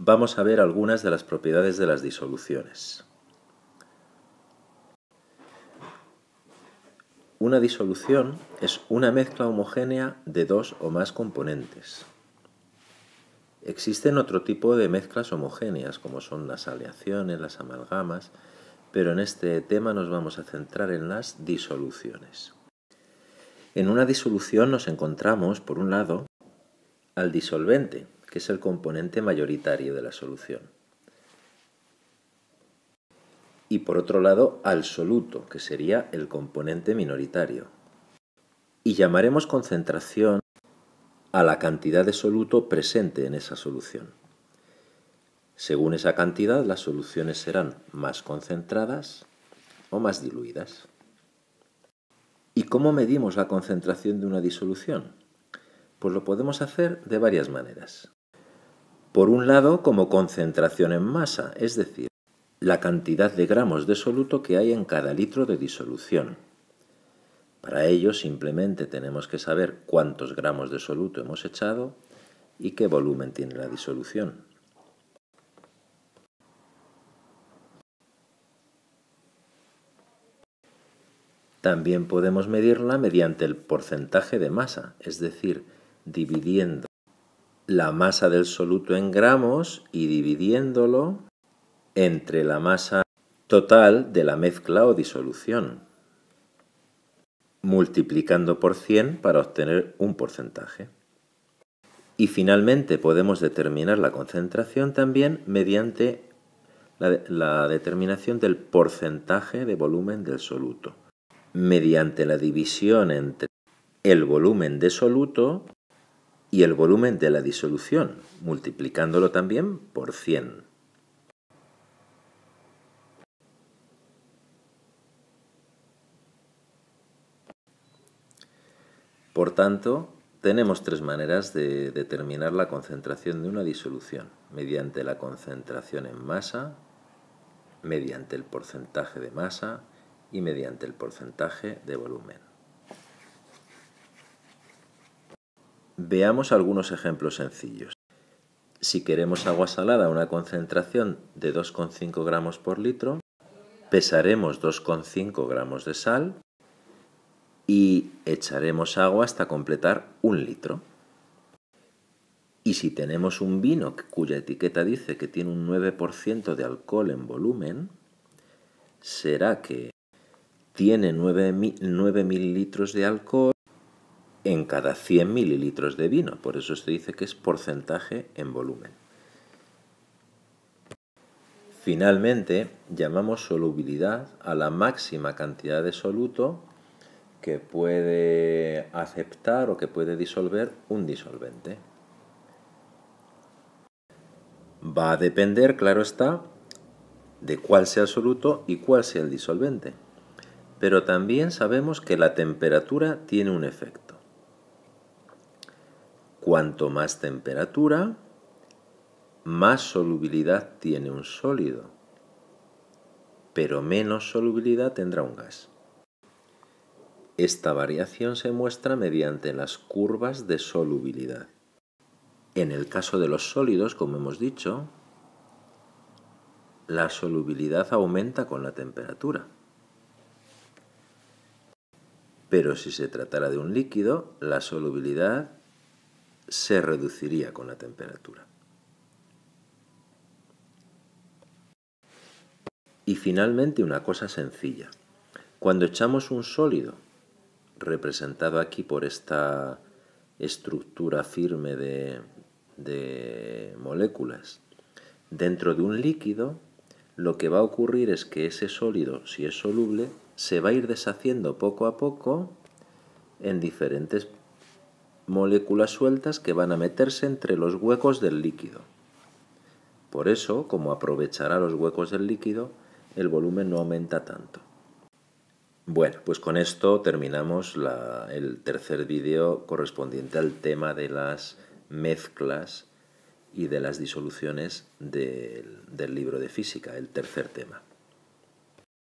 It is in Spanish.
vamos a ver algunas de las propiedades de las disoluciones. Una disolución es una mezcla homogénea de dos o más componentes. Existen otro tipo de mezclas homogéneas, como son las aleaciones, las amalgamas, pero en este tema nos vamos a centrar en las disoluciones. En una disolución nos encontramos, por un lado, al disolvente, que es el componente mayoritario de la solución. Y por otro lado, al soluto, que sería el componente minoritario. Y llamaremos concentración a la cantidad de soluto presente en esa solución. Según esa cantidad, las soluciones serán más concentradas o más diluidas. ¿Y cómo medimos la concentración de una disolución? Pues lo podemos hacer de varias maneras. Por un lado, como concentración en masa, es decir, la cantidad de gramos de soluto que hay en cada litro de disolución. Para ello simplemente tenemos que saber cuántos gramos de soluto hemos echado y qué volumen tiene la disolución. También podemos medirla mediante el porcentaje de masa, es decir, dividiendo la masa del soluto en gramos y dividiéndolo entre la masa total de la mezcla o disolución, multiplicando por 100 para obtener un porcentaje. Y finalmente podemos determinar la concentración también mediante la, la determinación del porcentaje de volumen del soluto, mediante la división entre el volumen de soluto y el volumen de la disolución, multiplicándolo también por 100. Por tanto, tenemos tres maneras de determinar la concentración de una disolución, mediante la concentración en masa, mediante el porcentaje de masa y mediante el porcentaje de volumen. Veamos algunos ejemplos sencillos. Si queremos agua salada a una concentración de 2,5 gramos por litro, pesaremos 2,5 gramos de sal y echaremos agua hasta completar un litro. Y si tenemos un vino cuya etiqueta dice que tiene un 9% de alcohol en volumen, será que tiene 9, de alcohol en cada 100 mililitros de vino. Por eso se dice que es porcentaje en volumen. Finalmente, llamamos solubilidad a la máxima cantidad de soluto que puede aceptar o que puede disolver un disolvente. Va a depender, claro está, de cuál sea el soluto y cuál sea el disolvente. Pero también sabemos que la temperatura tiene un efecto. Cuanto más temperatura, más solubilidad tiene un sólido, pero menos solubilidad tendrá un gas. Esta variación se muestra mediante las curvas de solubilidad. En el caso de los sólidos, como hemos dicho, la solubilidad aumenta con la temperatura. Pero si se tratara de un líquido, la solubilidad se reduciría con la temperatura. Y finalmente una cosa sencilla. Cuando echamos un sólido, representado aquí por esta estructura firme de, moléculas, dentro de un líquido, lo que va a ocurrir es que ese sólido, si es soluble, se va a ir deshaciendo poco a poco en diferentes moléculas sueltas que van a meterse entre los huecos del líquido. Por eso, como aprovechará los huecos del líquido, el volumen no aumenta tanto. Bueno, pues con esto terminamos el tercer vídeo correspondiente al tema de las mezclas y de las disoluciones del libro de física, el tercer tema.